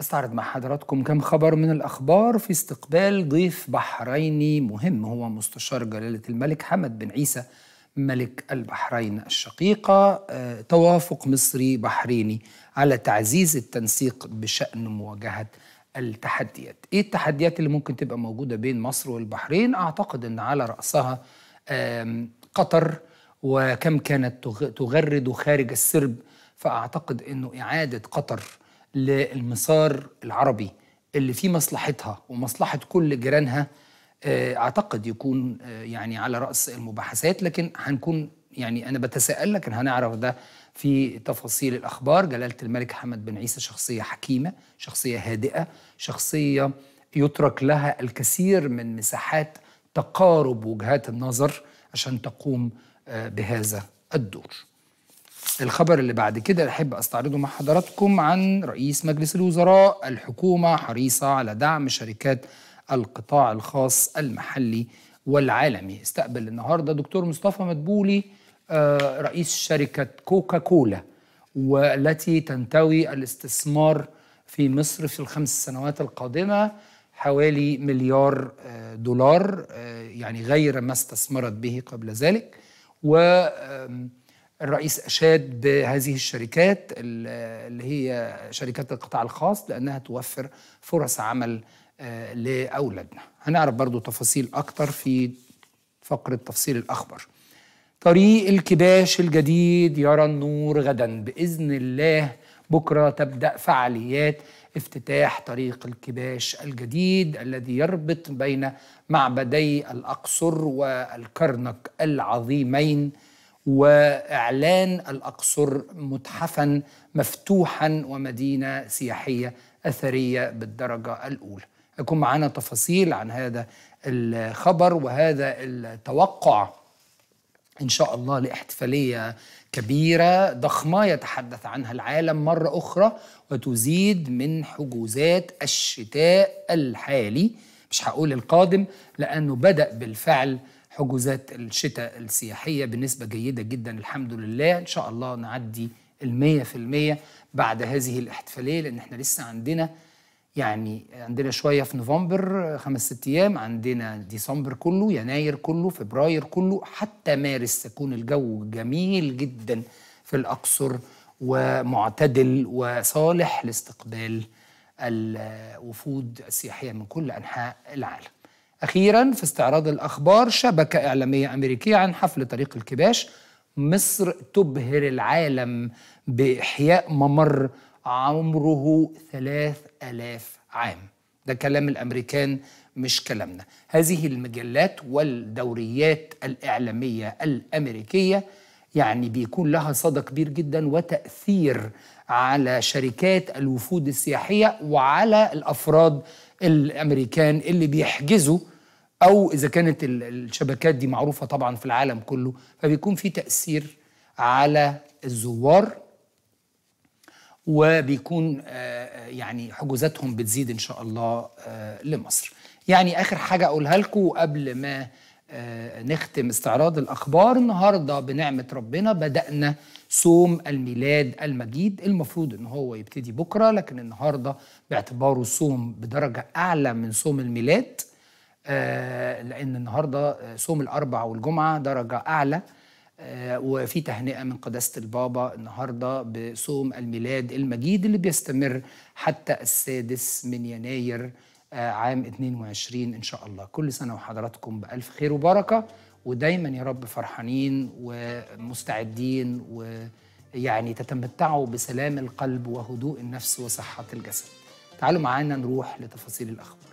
أستعرض مع حضراتكم كم خبر من الأخبار في استقبال ضيف بحريني مهم هو مستشار جلالة الملك حمد بن عيسى ملك البحرين الشقيقة آه، توافق مصري بحريني على تعزيز التنسيق بشأن مواجهة التحديات إيه التحديات اللي ممكن تبقى موجودة بين مصر والبحرين أعتقد أن على رأسها قطر وكم كانت تغرد خارج السرب فأعتقد أنه إعادة قطر للمسار العربي اللي في مصلحتها ومصلحة كل جيرانها آه، أعتقد يكون آه، يعني على رأس المباحثات لكن هنكون يعني أنا بتساءل لكن هنعرف ده في تفاصيل الأخبار جلالة الملك حمد بن عيسى شخصية حكيمة شخصية هادئة شخصية يترك لها الكثير من مساحات تقارب وجهات النظر عشان تقوم آه، بهذا الدور الخبر اللي بعد كده أحب أستعرضه مع حضراتكم عن رئيس مجلس الوزراء الحكومة حريصة على دعم شركات القطاع الخاص المحلي والعالمي استقبل النهاردة دكتور مصطفى مدبولي آه، رئيس شركة كوكا كولا والتي تنتوي الاستثمار في مصر في الخمس سنوات القادمة حوالي مليار آه، دولار آه، يعني غير ما استثمرت به قبل ذلك و الرئيس أشاد بهذه الشركات اللي هي شركات القطاع الخاص لأنها توفر فرص عمل آه، لأولادنا هنعرف برضو تفاصيل أكتر في فقرة تفصيل الأخبار طريق الكباش الجديد يرى النور غدا بإذن الله بكرة تبدأ فعاليات افتتاح طريق الكباش الجديد الذي يربط بين معبدي الأقصر والكرنك العظيمين واعلان الاقصر متحفا مفتوحا ومدينه سياحيه اثريه بالدرجه الاولى. يكون معنا تفاصيل عن هذا الخبر وهذا التوقع ان شاء الله لاحتفاليه كبيره ضخمه يتحدث عنها العالم مره اخرى وتزيد من حجوزات الشتاء الحالي مش هقول القادم لانه بدا بالفعل حجوزات الشتاء السياحية بنسبة جيدة جدا الحمد لله إن شاء الله نعدي المية في المية بعد هذه الاحتفالية لأن احنا لسه عندنا يعني عندنا شوية في نوفمبر خمس ست أيام عندنا ديسمبر كله يناير كله فبراير كله حتى مارس تكون الجو جميل جدا في الأقصر ومعتدل وصالح لاستقبال الوفود السياحية من كل أنحاء العالم أخيرا في استعراض الأخبار شبكة إعلامية أمريكية عن حفل طريق الكباش مصر تبهر العالم بإحياء ممر عمره ثلاث ألاف عام ده كلام الأمريكان مش كلامنا هذه المجلات والدوريات الإعلامية الأمريكية يعني بيكون لها صدى كبير جدا وتأثير على شركات الوفود السياحيه وعلى الافراد الامريكان اللي بيحجزوا او اذا كانت الشبكات دي معروفه طبعا في العالم كله فبيكون في تاثير على الزوار وبيكون آه، آه، يعني حجوزاتهم بتزيد ان شاء الله آه، لمصر يعني اخر حاجه اقولها لكم قبل ما آه، نختم استعراض الأخبار النهاردة بنعمة ربنا بدأنا صوم الميلاد المجيد المفروض ان هو يبتدي بكره لكن النهارده باعتباره صوم بدرجه اعلى من صوم الميلاد آه، لان النهارده صوم الاربع والجمعه درجه اعلى آه، وفي تهنئه من قداسه البابا النهارده بصوم الميلاد المجيد اللي بيستمر حتى السادس من يناير عام 22 ان شاء الله كل سنه وحضراتكم بالف خير وبركه ودايما يا رب فرحانين ومستعدين ويعني تتمتعوا بسلام القلب وهدوء النفس وصحه الجسد تعالوا معانا نروح لتفاصيل الاخبار